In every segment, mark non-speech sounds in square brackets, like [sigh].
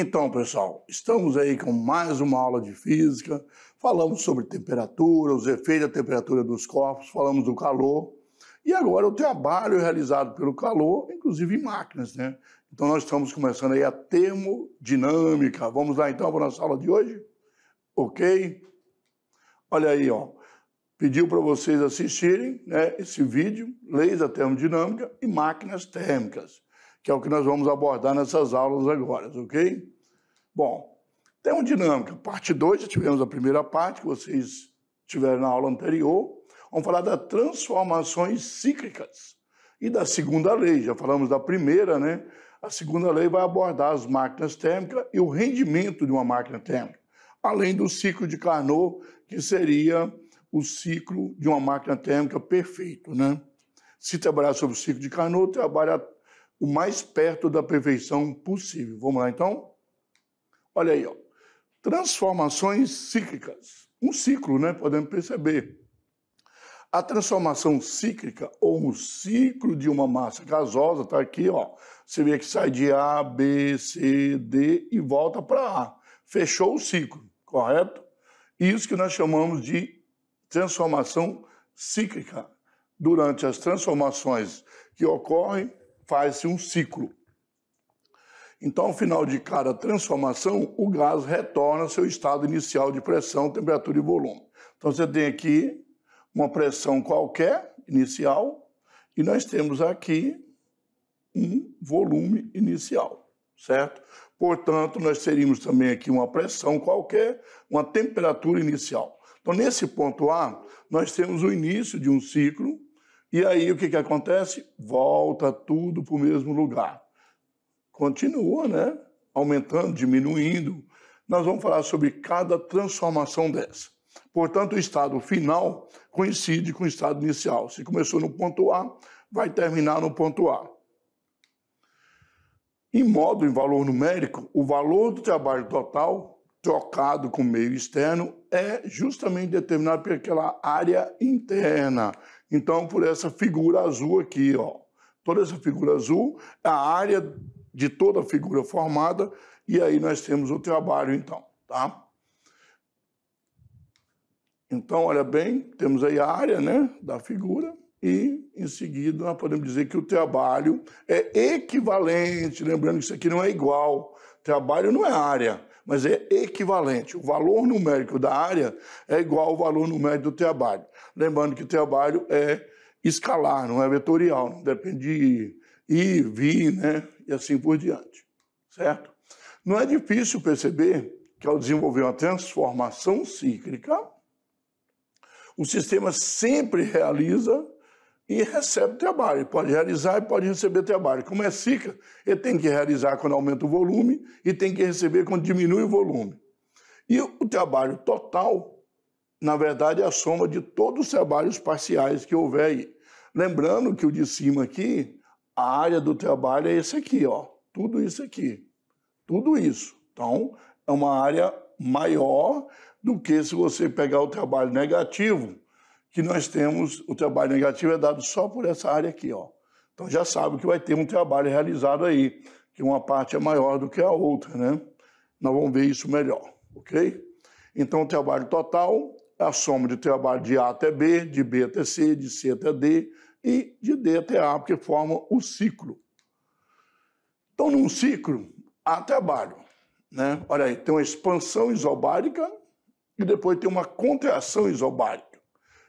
Então, pessoal, estamos aí com mais uma aula de física. Falamos sobre temperatura, os efeitos da temperatura dos corpos, falamos do calor. E agora o trabalho é realizado pelo calor, inclusive em máquinas, né? Então nós estamos começando aí a termodinâmica. Vamos lá então para a nossa aula de hoje? Ok? Olha aí, ó. Pediu para vocês assistirem né, esse vídeo, Leis da Termodinâmica e Máquinas Térmicas que é o que nós vamos abordar nessas aulas agora, ok? Bom, tem uma dinâmica. Parte 2, já tivemos a primeira parte, que vocês tiveram na aula anterior. Vamos falar das transformações cíclicas e da segunda lei. Já falamos da primeira, né? A segunda lei vai abordar as máquinas térmicas e o rendimento de uma máquina térmica, além do ciclo de Carnot, que seria o ciclo de uma máquina térmica perfeito, né? Se trabalhar sobre o ciclo de Carnot, trabalha o mais perto da perfeição possível. Vamos lá então? Olha aí, ó. transformações cíclicas. Um ciclo, né? Podemos perceber. A transformação cíclica, ou um ciclo de uma massa gasosa, está aqui, ó. Você vê que sai de A, B, C, D e volta para A. Fechou o ciclo, correto? Isso que nós chamamos de transformação cíclica. Durante as transformações que ocorrem, faz-se um ciclo. Então, ao final de cada transformação, o gás retorna ao seu estado inicial de pressão, temperatura e volume. Então, você tem aqui uma pressão qualquer, inicial, e nós temos aqui um volume inicial, certo? Portanto, nós teríamos também aqui uma pressão qualquer, uma temperatura inicial. Então, nesse ponto A, nós temos o início de um ciclo e aí o que, que acontece? Volta tudo para o mesmo lugar. Continua, né? Aumentando, diminuindo. Nós vamos falar sobre cada transformação dessa. Portanto, o estado final coincide com o estado inicial. Se começou no ponto A, vai terminar no ponto A. Em modo, em valor numérico, o valor do trabalho total trocado com o meio externo é justamente determinado por aquela área interna então, por essa figura azul aqui, ó. Toda essa figura azul, a área de toda a figura formada, e aí nós temos o trabalho, então, tá? Então, olha bem, temos aí a área né, da figura e, em seguida, nós podemos dizer que o trabalho é equivalente, lembrando que isso aqui não é igual. Trabalho não é área, mas é equivalente. O valor numérico da área é igual ao valor numérico do trabalho. Lembrando que o trabalho é escalar, não é vetorial, não depende de ir, vir, né? E assim por diante, certo? Não é difícil perceber que ao desenvolver uma transformação cíclica, o sistema sempre realiza e recebe trabalho. Pode realizar e pode receber trabalho. Como é SICA, ele tem que realizar quando aumenta o volume e tem que receber quando diminui o volume. E o trabalho total, na verdade, é a soma de todos os trabalhos parciais que houver aí. Lembrando que o de cima aqui, a área do trabalho é esse aqui, ó. Tudo isso aqui. Tudo isso. Então, é uma área maior do que se você pegar o trabalho negativo, que nós temos o trabalho negativo é dado só por essa área aqui, ó. Então já sabe que vai ter um trabalho realizado aí, que uma parte é maior do que a outra, né? Nós vamos ver isso melhor, ok? Então o trabalho total é a soma de trabalho de A até B, de B até C, de C até D e de D até A, porque forma o ciclo. Então num ciclo há trabalho, né? Olha aí, tem uma expansão isobárica e depois tem uma contração isobárica.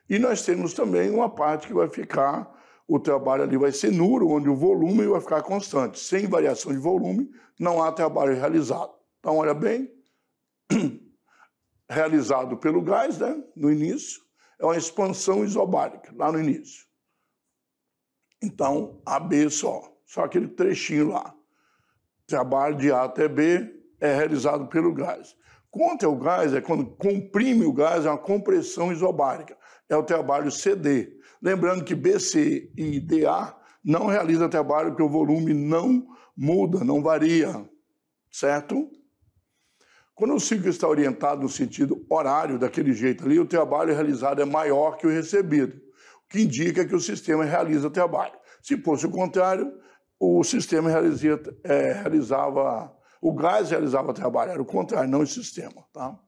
E nós temos também uma parte que vai ficar, o trabalho ali vai ser nulo, onde o volume vai ficar constante. Sem variação de volume, não há trabalho realizado. Então, olha bem, [clears throat] realizado pelo gás, né, no início, é uma expansão isobárica, lá no início. Então, AB só, só aquele trechinho lá. Trabalho de A até B é realizado pelo gás. Contra é o gás é quando comprime o gás, é uma compressão isobárica é o trabalho CD. Lembrando que BC e DA não realizam trabalho porque o volume não muda, não varia, certo? Quando o ciclo está orientado no sentido horário, daquele jeito ali, o trabalho realizado é maior que o recebido, o que indica que o sistema realiza trabalho. Se fosse o contrário, o sistema realizia, é, realizava, o gás realizava trabalho, era o contrário, não o sistema. Tá?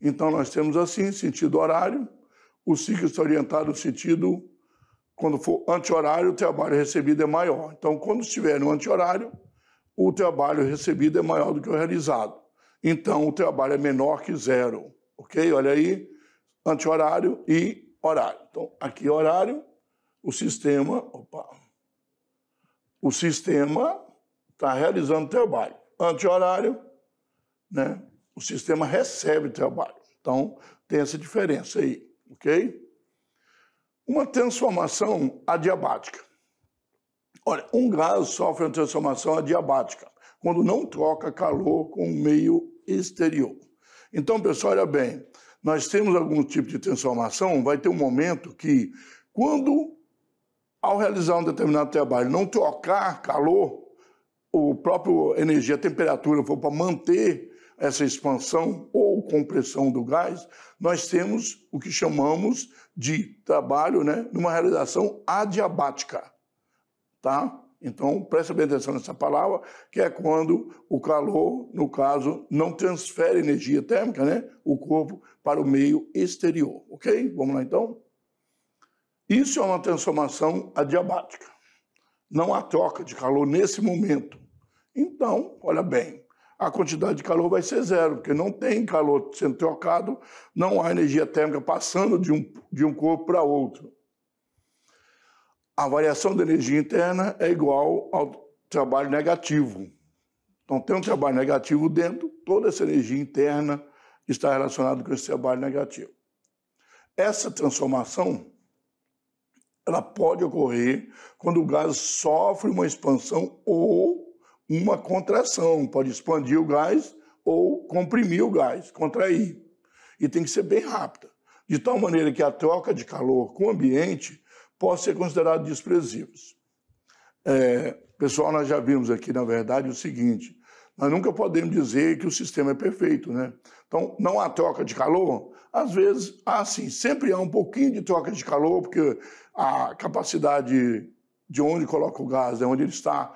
Então, nós temos assim, sentido horário, o ciclo está orientado no sentido, quando for anti-horário, o trabalho recebido é maior. Então, quando estiver no anti-horário, o trabalho recebido é maior do que o realizado. Então, o trabalho é menor que zero. Ok? Olha aí, anti-horário e horário. Então, aqui é horário, o sistema, opa, o sistema está realizando trabalho. Anti-horário, né? O sistema recebe trabalho. Então, tem essa diferença aí ok? Uma transformação adiabática. Olha, um gás sofre uma transformação adiabática, quando não troca calor com o meio exterior. Então, pessoal, olha bem, nós temos algum tipo de transformação, vai ter um momento que, quando, ao realizar um determinado trabalho, não trocar calor, o próprio energia, a temperatura for para manter essa expansão ou compressão do gás, nós temos o que chamamos de trabalho né, numa realização adiabática. Tá? Então, presta bem atenção nessa palavra, que é quando o calor, no caso, não transfere energia térmica, né, o corpo, para o meio exterior. Ok? Vamos lá então? Isso é uma transformação adiabática. Não há troca de calor nesse momento. Então, olha bem, a quantidade de calor vai ser zero, porque não tem calor sendo trocado, não há energia térmica passando de um, de um corpo para outro. A variação da energia interna é igual ao trabalho negativo. Então, tem um trabalho negativo dentro, toda essa energia interna está relacionada com esse trabalho negativo. Essa transformação ela pode ocorrer quando o gás sofre uma expansão ou uma contração, pode expandir o gás ou comprimir o gás, contrair. E tem que ser bem rápida, de tal maneira que a troca de calor com o ambiente possa ser considerada desprezível. É, pessoal, nós já vimos aqui, na verdade, o seguinte: nós nunca podemos dizer que o sistema é perfeito, né? Então, não há troca de calor? Às vezes, há sim, sempre há um pouquinho de troca de calor, porque a capacidade de onde coloca o gás, de né, onde ele está,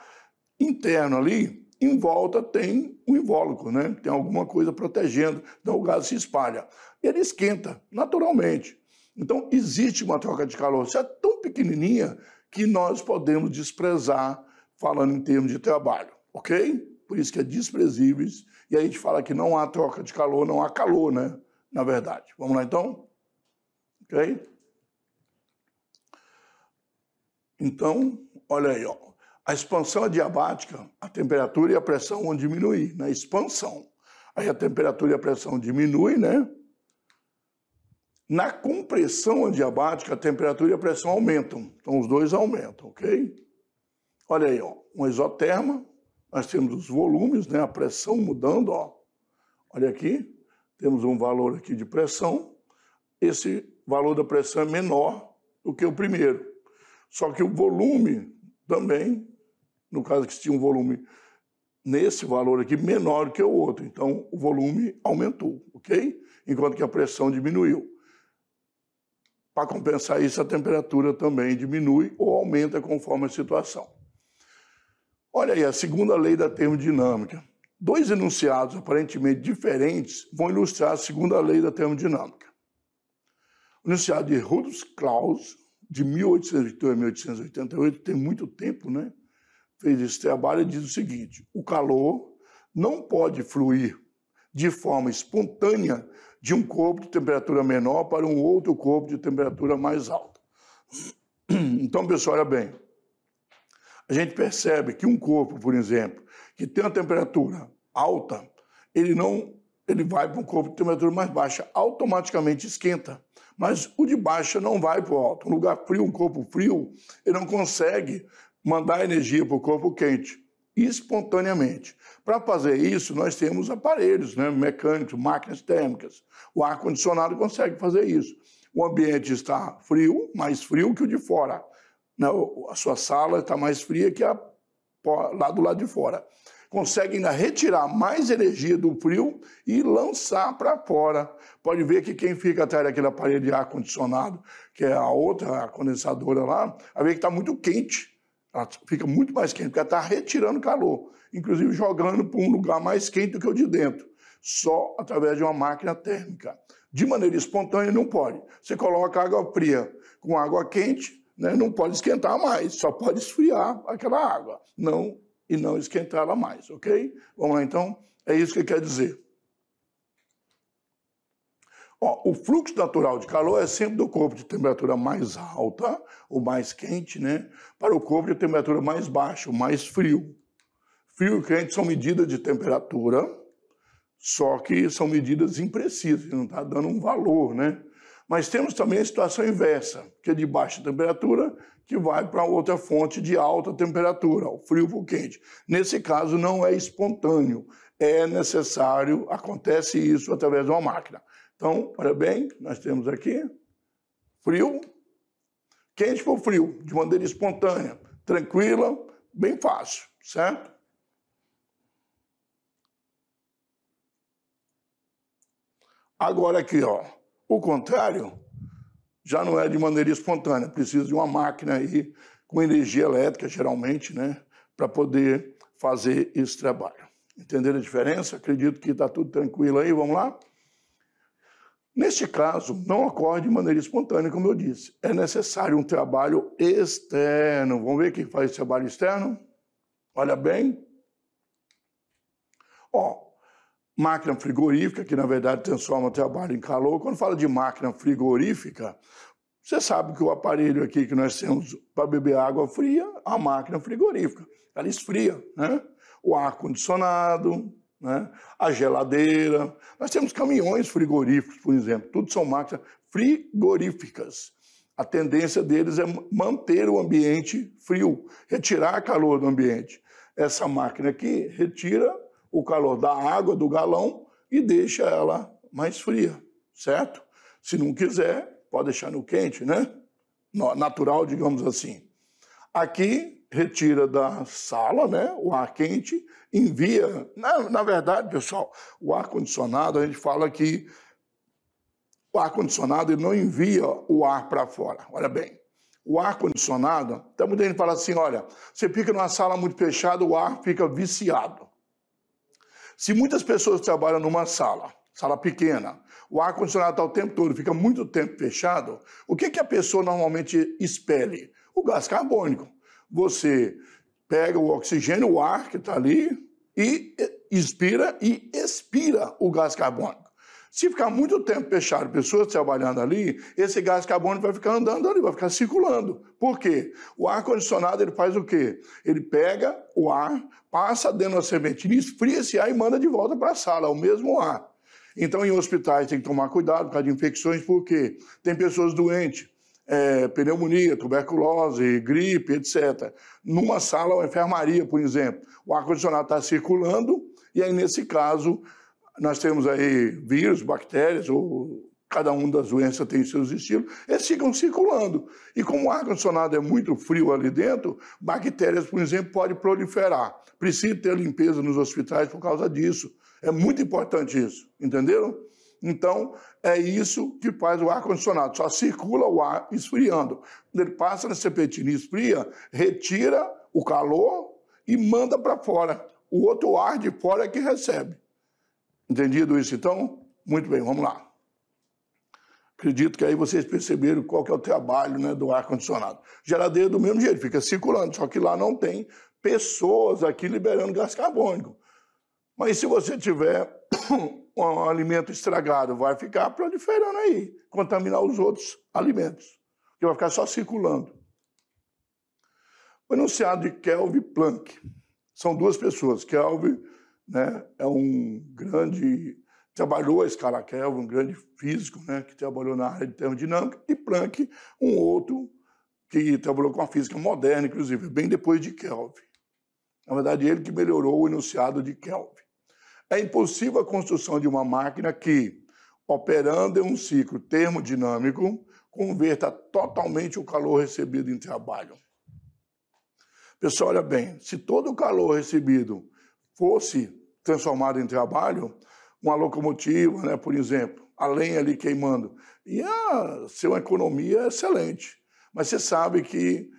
interno ali, em volta tem um invólucro, né? Tem alguma coisa protegendo, então o gás se espalha. Ele esquenta naturalmente. Então existe uma troca de calor, isso é tão pequenininha que nós podemos desprezar falando em termos de trabalho, ok? Por isso que é desprezíveis e a gente fala que não há troca de calor, não há calor, né? Na verdade. Vamos lá então, ok? Então, olha aí, ó. A expansão adiabática, a temperatura e a pressão vão diminuir na né? expansão. Aí a temperatura e a pressão diminuem, né? Na compressão adiabática, a temperatura e a pressão aumentam. Então os dois aumentam, ok? Olha aí, ó, um isoterma, nós temos os volumes, né, a pressão mudando, ó. Olha aqui, temos um valor aqui de pressão. Esse valor da pressão é menor do que o primeiro. Só que o volume também no caso que tinha um volume nesse valor aqui menor que o outro. Então, o volume aumentou, ok? Enquanto que a pressão diminuiu. Para compensar isso, a temperatura também diminui ou aumenta conforme a situação. Olha aí, a segunda lei da termodinâmica. Dois enunciados aparentemente diferentes vão ilustrar a segunda lei da termodinâmica. O enunciado de Rudolf Claus, de 1882 a 1888, tem muito tempo, né? fez esse trabalho, e diz o seguinte: o calor não pode fluir de forma espontânea de um corpo de temperatura menor para um outro corpo de temperatura mais alta. [clears throat] Então, pessoal, olha bem. A gente percebe que um corpo, por exemplo, que tem uma temperatura alta, ele não ele vai para um corpo de temperatura mais baixa, automaticamente esquenta. Mas o de baixa não vai para o alto. Um lugar frio, um corpo frio, ele não consegue mandar energia para o corpo quente espontaneamente. Para fazer isso, nós temos aparelhos né, mecânicos, máquinas térmicas. O ar-condicionado consegue fazer isso. O ambiente está frio, mais frio que o de fora. Né, a sua sala está mais fria que a lá do lado de fora. Consegue ainda retirar mais energia do frio e lançar para fora. Pode ver que quem fica atrás daquele aparelho de ar-condicionado, que é a outra a condensadora lá, vai ver que está muito quente ela fica muito mais quente, porque ela está retirando calor, inclusive jogando para um lugar mais quente do que o de dentro, só através de uma máquina térmica. De maneira espontânea, não pode. Você coloca água fria com água quente, né, não pode esquentar mais, só pode esfriar aquela água, não e não esquentá-la mais, ok? Vamos lá então? É isso que quer dizer. Ó, o fluxo natural de calor é sempre do corpo de temperatura mais alta, o mais quente, né? Para o corpo de temperatura mais baixa, o mais frio. Frio e quente são medidas de temperatura, só que são medidas imprecisas, não está dando um valor, né? Mas temos também a situação inversa, que é de baixa temperatura, que vai para outra fonte de alta temperatura, o frio para o quente. Nesse caso, não é espontâneo, é necessário, acontece isso através de uma máquina. Então, parabéns, nós temos aqui frio, quente ou frio, de maneira espontânea, tranquila, bem fácil, certo? Agora aqui, ó, o contrário já não é de maneira espontânea, precisa de uma máquina aí com energia elétrica, geralmente, né, para poder fazer esse trabalho. Entenderam a diferença? Acredito que está tudo tranquilo aí, vamos lá? Neste caso, não ocorre de maneira espontânea, como eu disse. É necessário um trabalho externo. Vamos ver quem faz esse trabalho externo? Olha bem. Ó, máquina frigorífica, que na verdade transforma o trabalho em calor. Quando fala de máquina frigorífica, você sabe que o aparelho aqui que nós temos para beber água fria, é a máquina frigorífica, ela esfria, né? O ar condicionado, né? a geladeira. Nós temos caminhões frigoríficos, por exemplo, tudo são máquinas frigoríficas. A tendência deles é manter o ambiente frio, retirar calor do ambiente. Essa máquina aqui retira o calor da água, do galão, e deixa ela mais fria, certo? Se não quiser, pode deixar no quente, né? Natural, digamos assim. Aqui retira da sala né, o ar quente, envia. Na, na verdade, pessoal, o ar-condicionado, a gente fala que o ar-condicionado não envia o ar para fora. Olha bem, o ar-condicionado, tem muita gente que fala assim: olha, você fica numa sala muito fechada, o ar fica viciado. Se muitas pessoas trabalham numa sala, sala pequena, o ar-condicionado está o tempo todo, fica muito tempo fechado, o que, que a pessoa normalmente expele? O gás carbônico. Você pega o oxigênio, o ar que está ali, e inspira e expira o gás carbônico. Se ficar muito tempo fechado, pessoas trabalhando ali, esse gás carbônico vai ficar andando ali, vai ficar circulando. Por quê? O ar-condicionado ele faz o quê? Ele pega o ar, passa dentro da serpentina, esfria esse ar e manda de volta para a sala, o mesmo ar. Então, em hospitais tem que tomar cuidado por causa de infecções, porque tem pessoas doentes é, pneumonia, tuberculose, gripe, etc. Numa sala ou enfermaria, por exemplo, o ar-condicionado está circulando e aí, nesse caso, nós temos aí vírus, bactérias, ou cada uma das doenças tem seus estilos, eles ficam circulando. E como o ar-condicionado é muito frio ali dentro, bactérias, por exemplo, podem proliferar. Precisa ter limpeza nos hospitais por causa disso. É muito importante isso, entenderam? Então, é isso que faz o ar-condicionado, só circula o ar esfriando. Quando ele passa na serpentina e esfria, retira o calor e manda para fora. O outro ar de fora é que recebe. Entendido isso, então? Muito bem, vamos lá. Acredito que aí vocês perceberam qual que é o trabalho né, do ar-condicionado. Geladeira do mesmo jeito, fica circulando, só que lá não tem pessoas aqui liberando gás carbônico. Mas se você tiver um alimento estragado vai ficar proliferando aí, contaminar os outros alimentos, que vai ficar só circulando. O enunciado de Kelvin Planck. São duas pessoas. Kelvin né, é um grande. Trabalhou a escala Kelvin, um grande físico né, que trabalhou na área de termodinâmica, e Planck, um outro que trabalhou com a física moderna, inclusive, bem depois de Kelvin. Na verdade, ele que melhorou o enunciado de Kelvin. É impossível a construção de uma máquina que, operando em um ciclo termodinâmico, converta totalmente o calor recebido em trabalho. Pessoal, olha bem, se todo o calor recebido fosse transformado em trabalho, uma locomotiva, né, por exemplo, a lenha ali queimando, ia ser uma economia excelente. Mas você sabe que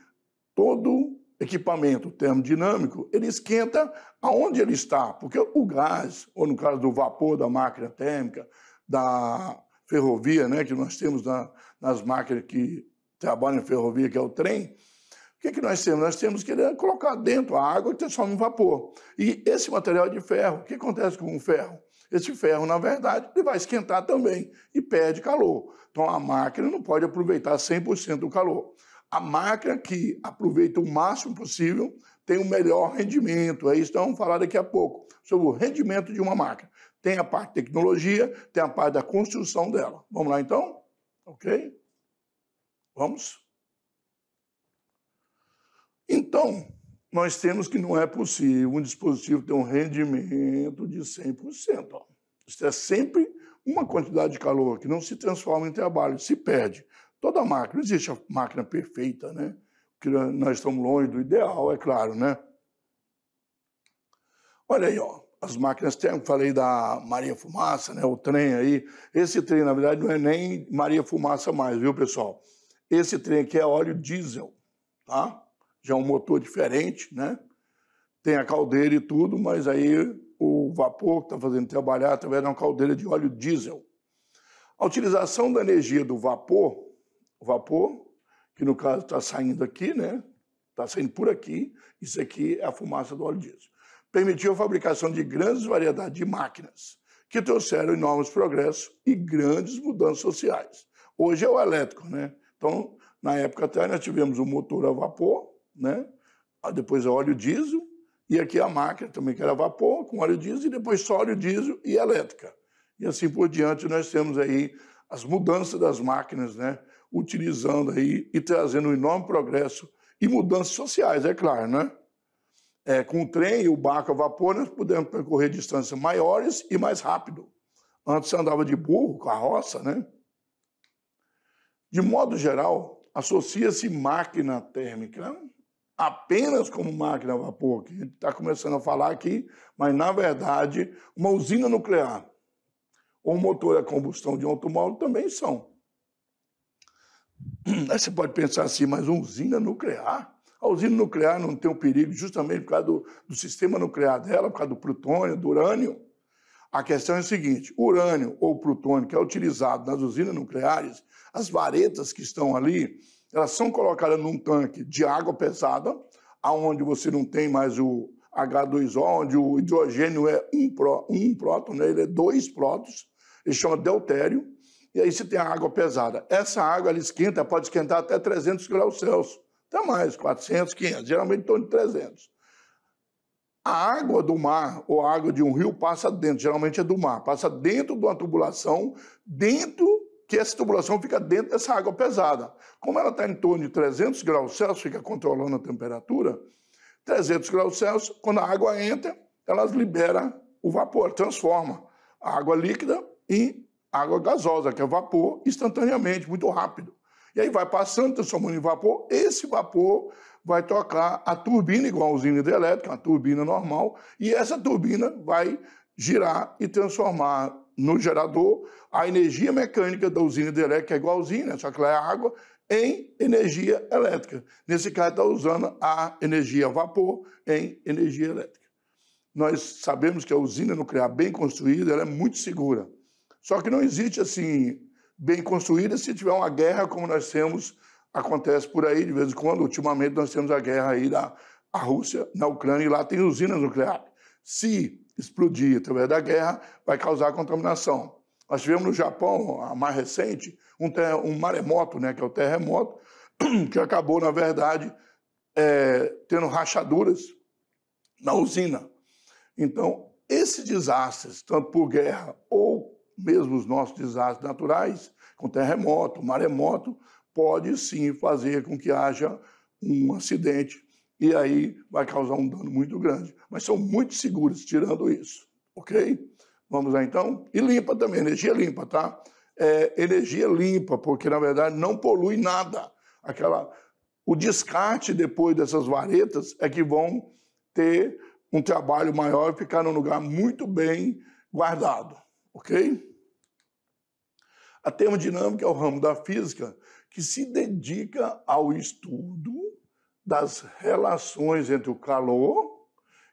todo equipamento termodinâmico, ele esquenta aonde ele está, porque o gás, ou no caso do vapor da máquina térmica, da ferrovia, né, que nós temos na, nas máquinas que trabalham em ferrovia, que é o trem, o que, é que nós temos? Nós temos que é colocar dentro a água e transforma em vapor. E esse material de ferro, o que acontece com o ferro? Esse ferro, na verdade, ele vai esquentar também e perde calor. Então a máquina não pode aproveitar 100% do calor a máquina que aproveita o máximo possível tem o melhor rendimento. É isso que vamos falar daqui a pouco, sobre o rendimento de uma máquina. Tem a parte de tecnologia, tem a parte da construção dela. Vamos lá então? Ok? Vamos? Então, nós temos que não é possível um dispositivo ter um rendimento de 100%. Ó. Isso é sempre uma quantidade de calor que não se transforma em trabalho, se perde toda máquina, não existe a máquina perfeita, né? Porque nós estamos longe do ideal, é claro, né? Olha aí, ó, as máquinas têm, falei da Maria Fumaça, né? O trem aí. Esse trem, na verdade, não é nem Maria Fumaça mais, viu, pessoal? Esse trem aqui é óleo diesel, tá? Já é um motor diferente, né? Tem a caldeira e tudo, mas aí o vapor que está fazendo trabalhar através de uma caldeira de óleo diesel. A utilização da energia do vapor o vapor, que no caso está saindo aqui, né? Está saindo por aqui. Isso aqui é a fumaça do óleo diesel. Permitiu a fabricação de grandes variedades de máquinas, que trouxeram enormes progressos e grandes mudanças sociais. Hoje é o elétrico, né? Então, na época até nós tivemos o um motor a vapor, né? Ah, depois é óleo diesel, e aqui a máquina também que era vapor com óleo diesel, e depois só óleo diesel e elétrica. E assim por diante, nós temos aí as mudanças das máquinas, né? utilizando aí e trazendo um enorme progresso e mudanças sociais, é claro, né? É, com o trem e o barco a vapor, nós pudemos percorrer distâncias maiores e mais rápido. Antes você andava de burro, carroça, né? De modo geral, associa-se máquina térmica apenas como máquina a vapor, que a gente está começando a falar aqui, mas, na verdade, uma usina nuclear ou motor a combustão de um automóvel também são. Aí você pode pensar assim, mas uma usina nuclear? A usina nuclear não tem um perigo justamente por causa do, do sistema nuclear dela, por causa do plutônio, do urânio. A questão é a seguinte: urânio ou plutônio que é utilizado nas usinas nucleares, as varetas que estão ali, elas são colocadas num tanque de água pesada, aonde você não tem mais o H2O, onde o hidrogênio é um, pró, um próton, né? ele é dois prótons, chamam é de deutério, e aí se tem a água pesada. Essa água ela esquenta, pode esquentar até 300 graus Celsius, até mais, 400, 500, geralmente em torno de 300. A água do mar ou a água de um rio passa dentro, geralmente é do mar, passa dentro de uma tubulação, dentro que essa tubulação fica dentro dessa água pesada. Como ela está em torno de 300 graus Celsius, fica controlando a temperatura, 300 graus Celsius, quando a água entra, ela libera o vapor, transforma a água líquida em água gasosa, que é vapor, instantaneamente, muito rápido. E aí vai passando, transformando em vapor, esse vapor vai tocar a turbina, igual a usina hidrelétrica, uma turbina normal, e essa turbina vai girar e transformar no gerador a energia mecânica da usina hidrelétrica, que é igualzinha, só que lá é água, em energia elétrica. Nesse caso, está usando a energia vapor em energia elétrica. Nós sabemos que a usina nuclear bem construída ela é muito segura. Só que não existe assim bem construída se tiver uma guerra como nós temos, acontece por aí de vez em quando. Ultimamente nós temos a guerra aí da Rússia na Ucrânia e lá tem usinas nucleares. Se explodir através da guerra, vai causar contaminação. Nós tivemos no Japão, a mais recente, um, ter, um maremoto, né, que é o terremoto, [clears throat] que acabou, na verdade, é, tendo rachaduras na usina. Então, esses desastres, tanto por guerra ou mesmo os nossos desastres naturais, com terremoto, maremoto, pode sim fazer com que haja um acidente e aí vai causar um dano muito grande. Mas são muito seguros tirando isso, ok? Vamos lá então. E limpa também, energia limpa, tá? É, energia limpa, porque na verdade não polui nada. Aquela, o descarte depois dessas varetas é que vão ter um trabalho maior e ficar num lugar muito bem guardado, ok? A termodinâmica é o ramo da física que se dedica ao estudo das relações entre o calor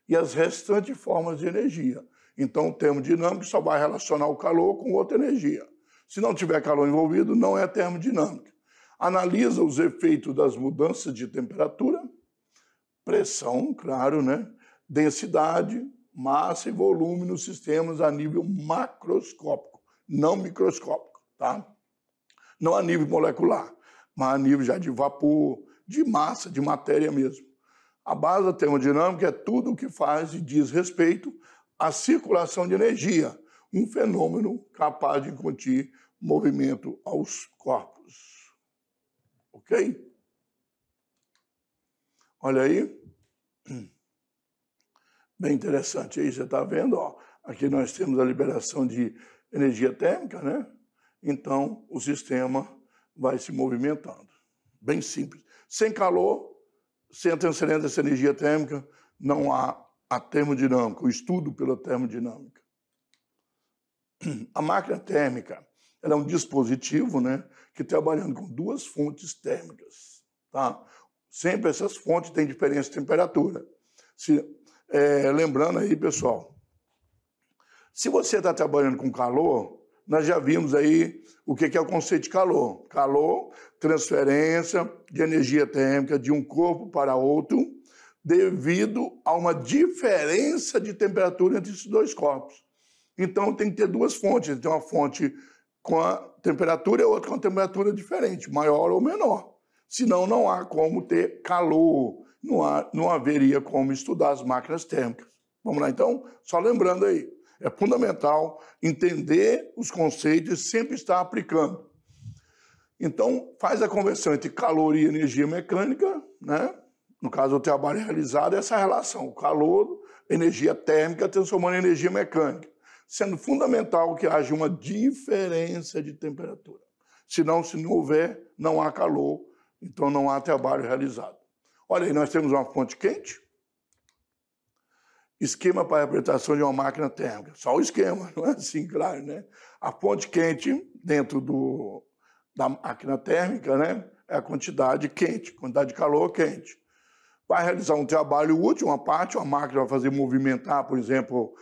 e as restantes formas de energia. Então, o termodinâmica só vai relacionar o calor com outra energia. Se não tiver calor envolvido, não é termodinâmica. Analisa os efeitos das mudanças de temperatura, pressão, claro, né? densidade, massa e volume nos sistemas a nível macroscópico, não microscópico tá? Não a nível molecular, mas a nível já de vapor, de massa, de matéria mesmo. A base da termodinâmica é tudo o que faz e diz respeito à circulação de energia, um fenômeno capaz de incutir movimento aos corpos. Ok? Olha aí. [clears throat] Bem interessante aí, você está vendo, ó. Aqui nós temos a liberação de energia térmica, né? então o sistema vai se movimentando. Bem simples. Sem calor, sem a transferência dessa energia térmica, não há a termodinâmica, o estudo pela termodinâmica. A máquina térmica é um dispositivo né, que trabalhando com duas fontes térmicas. Tá? Sempre essas fontes têm diferença de temperatura. Se, é, lembrando aí, pessoal, se você está trabalhando com calor, nós já vimos aí o que é o conceito de calor. Calor, transferência de energia térmica de um corpo para outro, devido a uma diferença de temperatura entre esses dois corpos. Então, tem que ter duas fontes. Tem uma fonte com a temperatura e outra com a temperatura diferente, maior ou menor. Senão, não há como ter calor. Não, há, não haveria como estudar as máquinas térmicas. Vamos lá, então? Só lembrando aí. É fundamental entender os conceitos e sempre estar aplicando. Então, faz a conversão entre calor e energia mecânica, né? no caso do trabalho realizado, é essa relação, o calor, energia térmica transformando em energia mecânica, sendo fundamental que haja uma diferença de temperatura. Senão, se não houver, não há calor, então não há trabalho realizado. Olha aí, nós temos uma fonte quente, esquema para a representação de uma máquina térmica. Só o esquema, [laughs] não é assim, claro, né? A fonte quente dentro do, da máquina térmica, né? É a quantidade quente, quantidade de calor quente. Vai realizar um trabalho útil, uma parte, uma máquina vai fazer movimentar, por exemplo,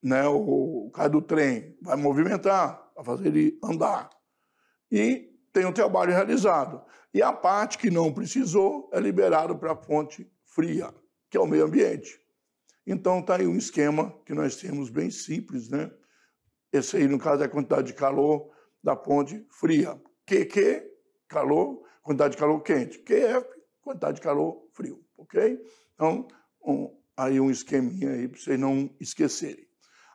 né, o, o cara do trem, vai movimentar, vai fazer ele andar. E tem o um trabalho realizado. E a parte que não precisou é liberada para a fonte fria, que é o meio ambiente. Então está aí um esquema que nós temos bem simples, né? Esse aí, no caso, é a quantidade de calor da ponte fria. QQ, calor, quantidade de calor quente. QF, quantidade de calor frio, ok? Então, um, aí um esqueminha aí para vocês não esquecerem.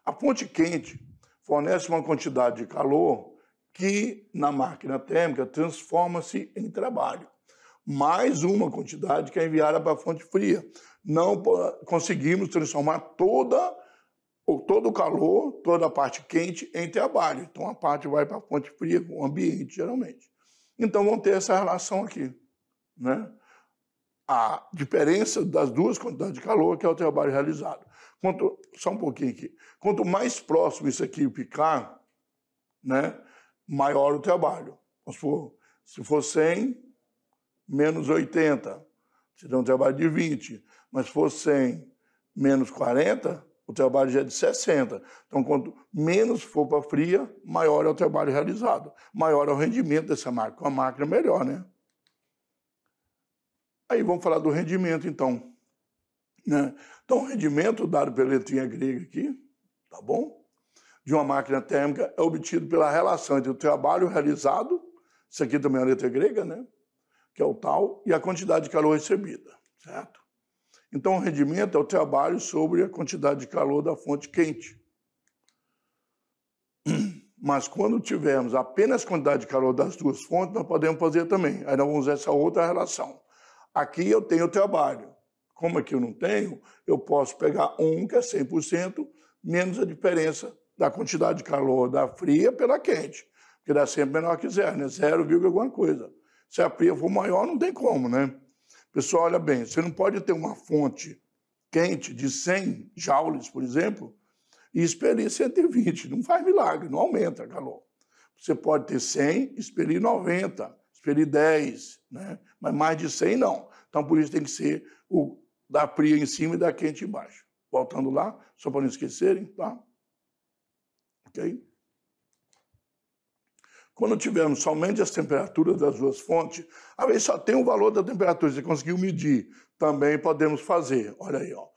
A ponte quente fornece uma quantidade de calor que, na máquina térmica, transforma-se em trabalho mais uma quantidade que é enviada para a fonte fria. Não conseguimos transformar toda todo o calor, toda a parte quente em trabalho. Então a parte vai para a fonte fria, o ambiente geralmente. Então vão ter essa relação aqui, né? A diferença das duas quantidades de calor que é o trabalho realizado. Quanto, só um pouquinho aqui. Quanto mais próximo isso aqui ficar, né, maior o trabalho. Se for se for 100, menos 80, te dá um trabalho de 20. Mas se for 100 menos 40, o trabalho já é de 60. Então, quanto menos for para fria, maior é o trabalho realizado, maior é o rendimento dessa máquina. Com a máquina, melhor, né? Aí vamos falar do rendimento, então. Né? Então, o rendimento dado pela letrinha grega aqui, tá bom? De uma máquina térmica é obtido pela relação entre o trabalho realizado, isso aqui também é uma letra grega, né? que é o tal, e a quantidade de calor recebida, certo? Então, o rendimento é o trabalho sobre a quantidade de calor da fonte quente. [clears throat] Mas quando tivermos apenas quantidade de calor das duas fontes, nós podemos fazer também. Aí nós vamos usar essa outra relação. Aqui eu tenho o trabalho. Como aqui eu não tenho, eu posso pegar um, que é 100%, menos a diferença da quantidade de calor da fria pela quente, que dá sempre menor que zero, né? Zero, alguma coisa. Se a pia for maior, não tem como, né? Pessoal, olha bem, você não pode ter uma fonte quente de 100 joules, por exemplo, e expelir 120. Não faz milagre, não aumenta calor. Você pode ter 100, expelir 90, expelir 10, né? mas mais de 100 não. Então, por isso tem que ser o da fria em cima e da quente embaixo. Voltando lá, só para não esquecerem, tá? Ok? Quando tivermos somente as temperaturas das duas fontes, a vez só tem o valor da temperatura, você conseguiu medir, também podemos fazer. Olha aí, ó.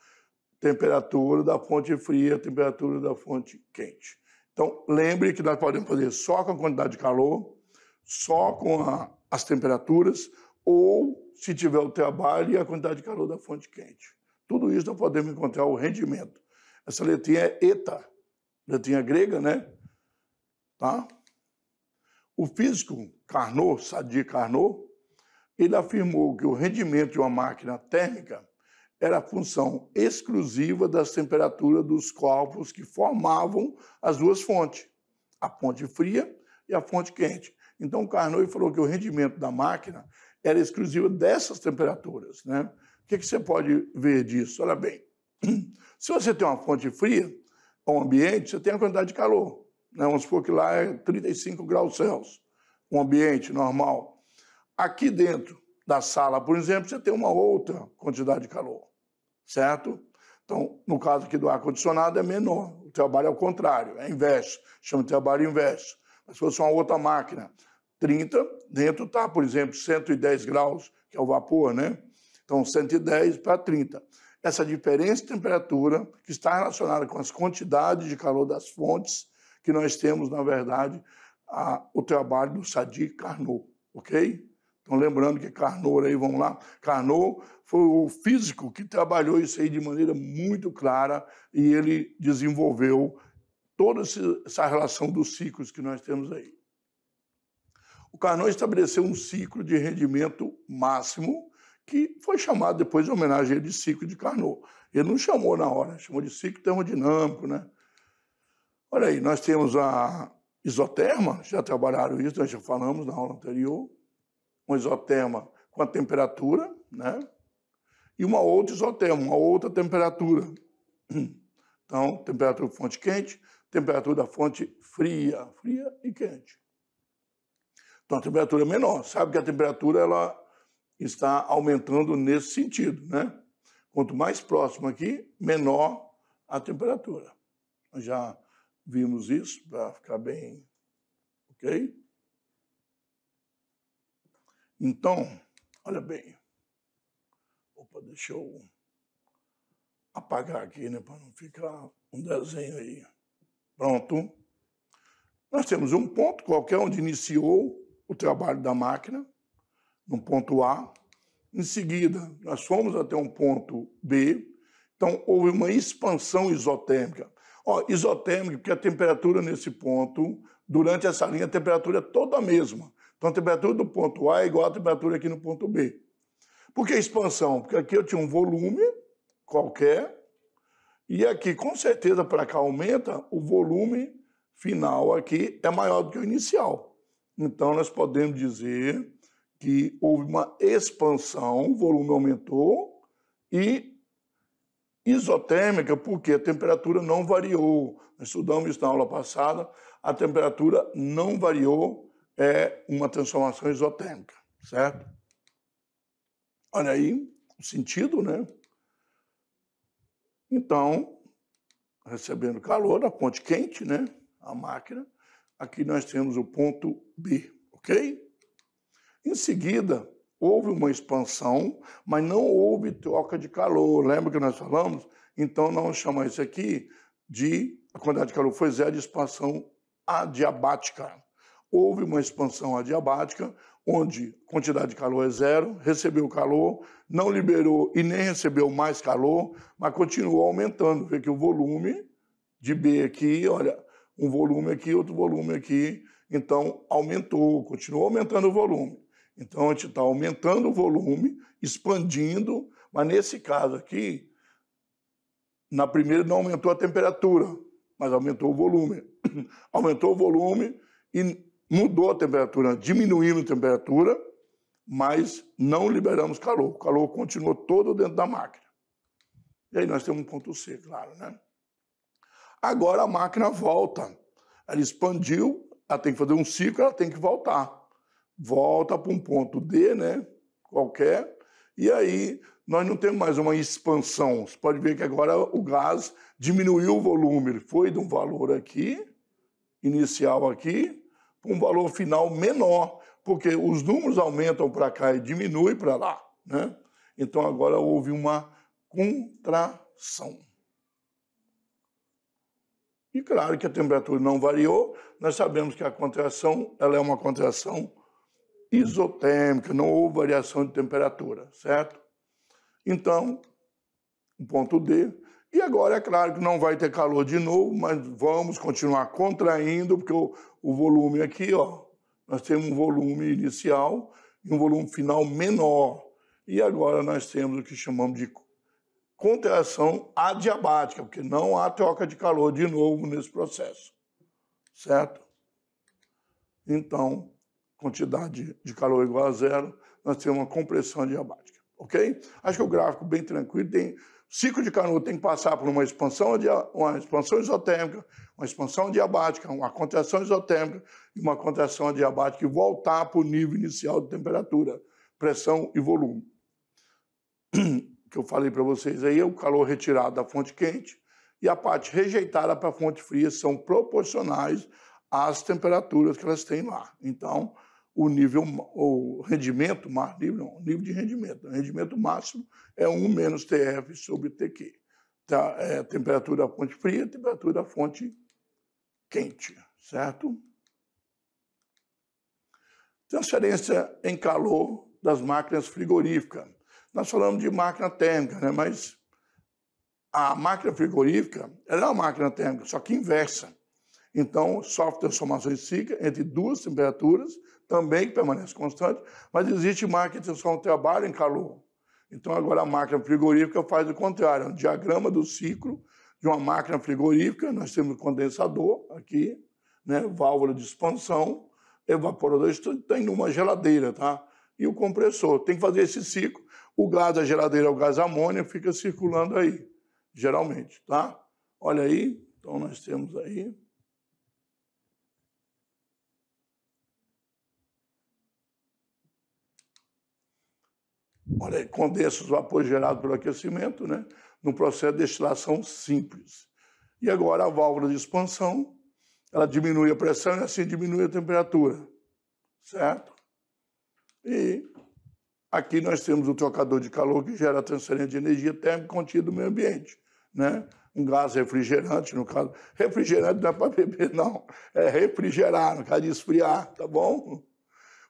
temperatura da fonte fria, temperatura da fonte quente. Então, lembre que nós podemos fazer só com a quantidade de calor, só com a, as temperaturas, ou, se tiver o trabalho, e a quantidade de calor da fonte quente. Tudo isso nós podemos encontrar o rendimento. Essa letrinha é ETA, letrinha grega, né? Tá? O físico Carnot, Sadi Carnot, ele afirmou que o rendimento de uma máquina térmica era função exclusiva das temperaturas dos corpos que formavam as duas fontes, a fonte fria e a fonte quente. Então, Carnot falou que o rendimento da máquina era exclusivo dessas temperaturas. Né? O que, que você pode ver disso? Olha bem, [clears throat] se você tem uma fonte fria, é um ambiente, você tem a quantidade de calor. Né? Vamos supor que lá é 35 graus Celsius, um ambiente normal. Aqui dentro da sala, por exemplo, você tem uma outra quantidade de calor, certo? Então, no caso aqui do ar-condicionado, é menor. O trabalho é o contrário, é inverso. Chama de trabalho inverso. Mas se fosse uma outra máquina, 30, dentro está, por exemplo, 110 graus, que é o vapor, né? Então, 110 para 30. Essa diferença de temperatura, que está relacionada com as quantidades de calor das fontes, que nós temos, na verdade, a, o trabalho do Sadi Carnot, ok? Então, lembrando que Carnot, aí, vamos lá, Carnot foi o físico que trabalhou isso aí de maneira muito clara e ele desenvolveu toda essa relação dos ciclos que nós temos aí. O Carnot estabeleceu um ciclo de rendimento máximo, que foi chamado depois em homenagem de ciclo de Carnot. Ele não chamou na hora, chamou de ciclo termodinâmico, né? Olha aí, nós temos a isoterma, já trabalharam isso, nós já falamos na aula anterior, uma isoterma com a temperatura, né? E uma outra isoterma, uma outra temperatura. Então, temperatura da fonte quente, temperatura da fonte fria, fria e quente. Então, a temperatura é menor. Sabe que a temperatura ela está aumentando nesse sentido, né? Quanto mais próximo aqui, menor a temperatura. Já vimos isso para ficar bem, ok? Então, olha bem. Opa, deixa eu apagar aqui, né, para não ficar um desenho aí. Pronto. Nós temos um ponto qualquer onde iniciou o trabalho da máquina, no ponto A. Em seguida, nós fomos até um ponto B. Então, houve uma expansão isotérmica. Ó, isotérmico, porque a temperatura nesse ponto, durante essa linha, a temperatura é toda a mesma. Então a temperatura do ponto A é igual à temperatura aqui no ponto B. Por que expansão? Porque aqui eu tinha um volume qualquer, e aqui, com certeza, para cá aumenta, o volume final aqui é maior do que o inicial. Então nós podemos dizer que houve uma expansão, o volume aumentou, e Isotérmica, porque a temperatura não variou. Nós estudamos isso na aula passada, a temperatura não variou, é uma transformação isotérmica, certo? Olha aí o sentido, né? Então, recebendo calor, a ponte quente, né? A máquina. Aqui nós temos o ponto B, ok? Em seguida, houve uma expansão, mas não houve troca de calor. Lembra que nós falamos? Então, nós chamamos isso aqui de, a quantidade de calor foi zero, de expansão adiabática. Houve uma expansão adiabática, onde a quantidade de calor é zero, recebeu calor, não liberou e nem recebeu mais calor, mas continuou aumentando. Vê que o volume de B aqui, olha, um volume aqui, outro volume aqui, então aumentou, continuou aumentando o volume. Então, a gente está aumentando o volume, expandindo, mas nesse caso aqui, na primeira não aumentou a temperatura, mas aumentou o volume. [clears throat] aumentou o volume e mudou a temperatura, diminuímos a temperatura, mas não liberamos calor. O calor continuou todo dentro da máquina. E aí nós temos um ponto C, claro, né? Agora a máquina volta. Ela expandiu, ela tem que fazer um ciclo, ela tem que voltar volta para um ponto D, né? Qualquer, e aí nós não temos mais uma expansão. Você pode ver que agora o gás diminuiu o volume, ele foi de um valor aqui, inicial aqui, para um valor final menor, porque os números aumentam para cá e diminuem para lá, né? Então agora houve uma contração. E claro que a temperatura não variou, nós sabemos que a contração ela é uma contração isotérmica, não houve variação de temperatura, certo? Então, o ponto D. E agora é claro que não vai ter calor de novo, mas vamos continuar contraindo, porque o, o volume aqui, ó, nós temos um volume inicial e um volume final menor. E agora nós temos o que chamamos de contração adiabática, porque não há troca de calor de novo nesse processo, certo? Então, quantidade de calor igual a zero, nós temos uma compressão adiabática, ok? Acho que o gráfico bem tranquilo tem ciclo de Canuto tem que passar por uma expansão, uma expansão isotérmica, uma expansão adiabática, uma contração isotérmica e uma contração adiabática e voltar para o nível inicial de temperatura, pressão e volume. [clears throat] Que eu falei para vocês aí, é o calor retirado da fonte quente e a parte rejeitada para a fonte fria são proporcionais às temperaturas que elas têm lá. Então, o nível, o rendimento, nível, nível de rendimento. O rendimento máximo é 1 menos TF sobre TQ. Tá? É, temperatura da fonte fria, temperatura da fonte quente, certo? Transferência em calor das máquinas frigoríficas. Nós falamos de máquina térmica, né? mas a máquina frigorífica é uma máquina térmica, só que inversa. Então, sofre transformações cíclicas entre duas temperaturas também que permanece constante, mas existe marketing só um trabalho em calor. Então, agora a máquina frigorífica faz o contrário, é um diagrama do ciclo de uma máquina frigorífica, nós temos condensador aqui, né, válvula de expansão, evaporador, isso tem numa geladeira, tá? E o compressor, tem que fazer esse ciclo, o gás da geladeira é o gás amônia, fica circulando aí, geralmente, tá? Olha aí, então nós temos aí condensa os vapor gerado pelo aquecimento né, num processo de destilação simples. E agora a válvula de expansão, ela diminui a pressão e assim diminui a temperatura, certo? E aqui nós temos o trocador de calor que gera a transferência de energia térmica contida no meio ambiente, né? Um gás refrigerante, no caso. Refrigerante não é para beber, não. É refrigerar, no caso de esfriar, tá bom?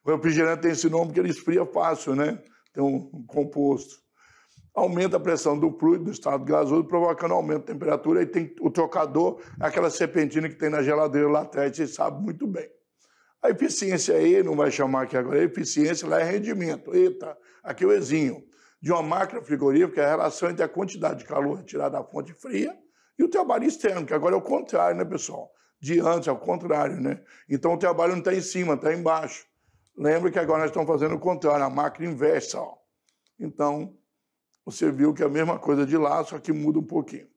O refrigerante tem esse nome porque ele esfria fácil, né? tem um composto. Aumenta a pressão do fluido, do estado gasoso, provocando aumento da temperatura. E tem o trocador, é aquela serpentina que tem na geladeira lá atrás, você sabe muito bem. A eficiência aí, não vai chamar aqui agora, eficiência lá é rendimento. Eita, aqui é o exinho. De uma máquina frigorífica é a relação entre a quantidade de calor retirada da fonte fria e o trabalho externo, que agora é o contrário, né, pessoal? De antes, é o contrário, né? Então o trabalho não está em cima, está embaixo. Lembra que agora nós estamos fazendo o contrário, a máquina inversa. Ó. Então, você viu que é a mesma coisa de lá, só que muda um pouquinho.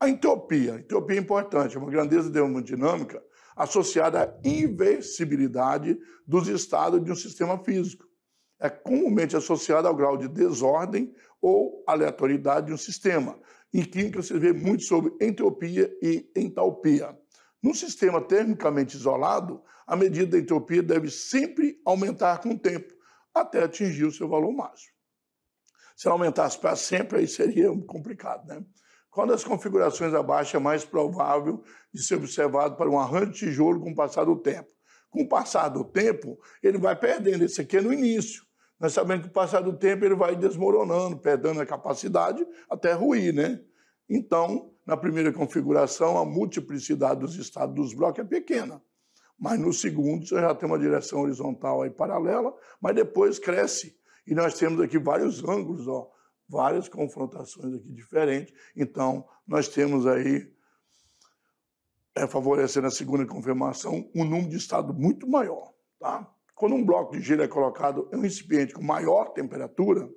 A entropia. A entropia é importante, é uma grandeza termodinâmica associada à inversibilidade dos estados de um sistema físico. É comumente associada ao grau de desordem ou aleatoriedade de um sistema. Em química, você vê muito sobre entropia e entalpia. Num sistema termicamente isolado, a medida da entropia deve sempre aumentar com o tempo, até atingir o seu valor máximo. Se ela aumentasse para sempre, aí seria complicado, né? Qual das configurações abaixo é mais provável de ser observado para um arranjo de tijolo com o passar do tempo. Com o passar do tempo, ele vai perdendo. Esse aqui é no início. Nós sabemos que o passar do tempo ele vai desmoronando, perdendo a capacidade até ruir, né? Então, na primeira configuração, a multiplicidade dos estados dos blocos é pequena, mas no segundo você já tem uma direção horizontal aí paralela, mas depois cresce. E nós temos aqui vários ângulos, ó, várias confrontações aqui diferentes. Então, nós temos aí, é, favorecendo a segunda confirmação, um número de estados muito maior. Tá? Quando um bloco de gelo é colocado em um recipiente com maior temperatura,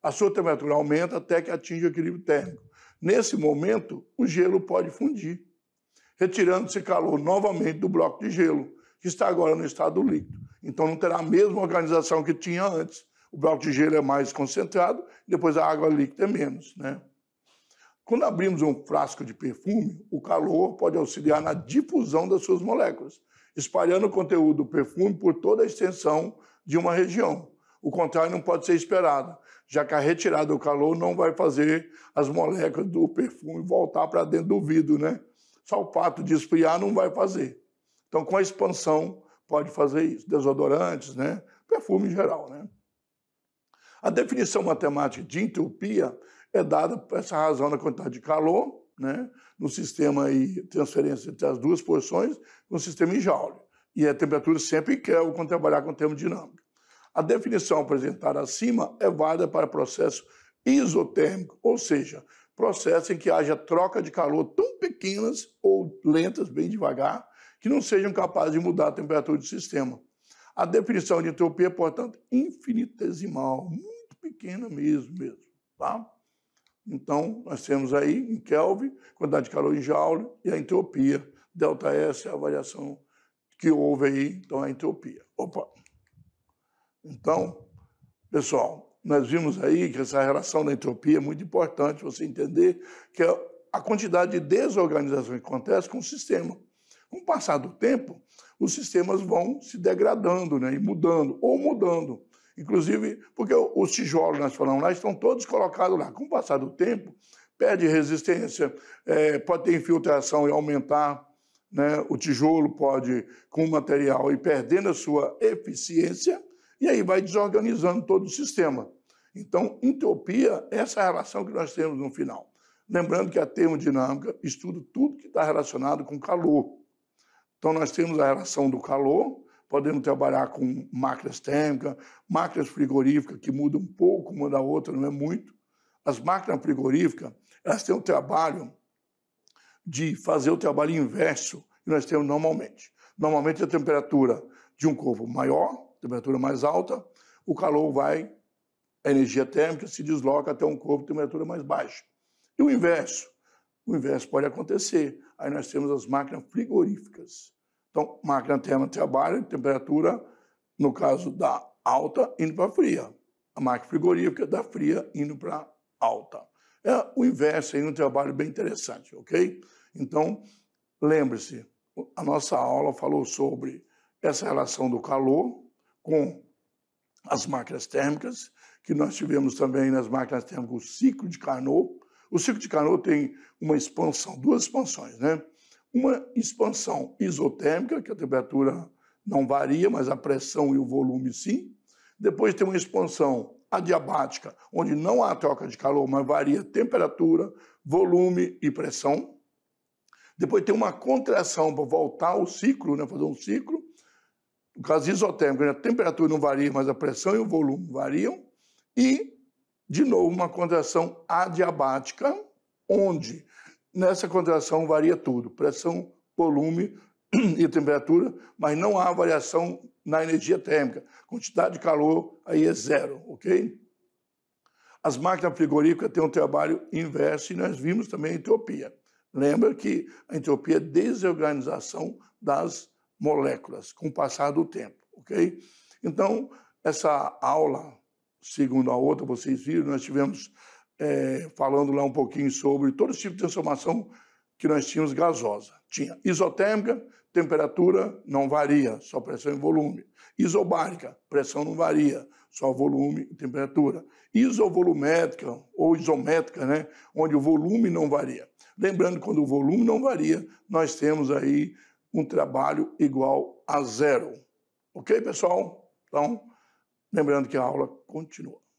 a sua temperatura aumenta até que atinja o equilíbrio térmico. Nesse momento, o gelo pode fundir, retirando-se calor novamente do bloco de gelo, que está agora no estado líquido. Então não terá a mesma organização que tinha antes. O bloco de gelo é mais concentrado, depois a água líquida é menos. Né? Quando abrimos um frasco de perfume, o calor pode auxiliar na difusão das suas moléculas, espalhando o conteúdo do perfume por toda a extensão de uma região. O contrário não pode ser esperado, já que a retirada do calor não vai fazer as moléculas do perfume voltar para dentro do vidro, né? Só o fato de esfriar não vai fazer. Então, com a expansão, pode fazer isso. Desodorantes, né? Perfume em geral, né? A definição matemática de entropia é dada por essa razão da quantidade de calor, né? No sistema e transferência entre as duas porções, no sistema em joule. E é a temperatura sempre em Kelvin é quando trabalhar com termodinâmica. A definição apresentada acima é válida para processo isotérmico, ou seja, processo em que haja troca de calor tão pequenas ou lentas, bem devagar, que não sejam capazes de mudar a temperatura do sistema. A definição de entropia é, portanto, infinitesimal, muito pequena mesmo, mesmo, tá? Então, nós temos aí em Kelvin, quantidade de calor em joule e a entropia. Delta S é a variação que houve aí, então a entropia. Opa! Então, pessoal, nós vimos aí que essa relação da entropia é muito importante você entender que a quantidade de desorganização que acontece com o sistema. Com o passar do tempo, os sistemas vão se degradando né, e mudando, ou mudando. Inclusive, porque os tijolos, nós falamos lá, estão todos colocados lá. Com o passar do tempo, perde resistência, é, pode ter infiltração e aumentar. Né? O tijolo pode, com o material e perdendo a sua eficiência, e aí vai desorganizando todo o sistema. Então, entropia é essa relação que nós temos no final. Lembrando que a termodinâmica estuda tudo que está relacionado com calor. Então, nós temos a relação do calor, podemos trabalhar com máquinas térmicas, máquinas frigoríficas, que mudam um pouco uma da outra, não é muito. As máquinas frigoríficas, elas têm o trabalho de fazer o trabalho inverso que nós temos normalmente. Normalmente, a temperatura de um corpo maior temperatura mais alta, o calor vai, a energia térmica se desloca até um corpo de temperatura mais baixa. E o inverso? O inverso pode acontecer. Aí nós temos as máquinas frigoríficas. Então, máquina térmica trabalha temperatura, no caso da alta, indo para fria. A máquina frigorífica da fria indo para alta. É o inverso aí, um trabalho bem interessante, ok? Então, lembre-se, a nossa aula falou sobre essa relação do calor com as máquinas térmicas, que nós tivemos também nas máquinas térmicas o ciclo de Carnot. O ciclo de Carnot tem uma expansão, duas expansões, né? Uma expansão isotérmica, que a temperatura não varia, mas a pressão e o volume sim. Depois tem uma expansão adiabática, onde não há troca de calor, mas varia temperatura, volume e pressão. Depois tem uma contração para voltar o ciclo, né, fazer um ciclo. No caso isotérmico, né? a temperatura não varia, mas a pressão e o volume variam. E, de novo, uma contração adiabática, onde nessa contração varia tudo: pressão, volume e temperatura, mas não há variação na energia térmica. Quantidade de calor aí é zero, ok? As máquinas frigoríficas têm um trabalho inverso e nós vimos também a entropia. Lembra que a entropia é desorganização das moléculas com o passar do tempo, ok? Então, essa aula, segundo a outra, vocês viram, nós tivemos é, falando lá um pouquinho sobre todo tipo de transformação que nós tínhamos gasosa. Tinha isotérmica, temperatura não varia, só pressão e volume. Isobárica, pressão não varia, só volume e temperatura. Isovolumétrica ou isométrica, né, onde o volume não varia. Lembrando, quando o volume não varia, nós temos aí um trabalho igual a zero. Ok, pessoal? Então, lembrando que a aula continua.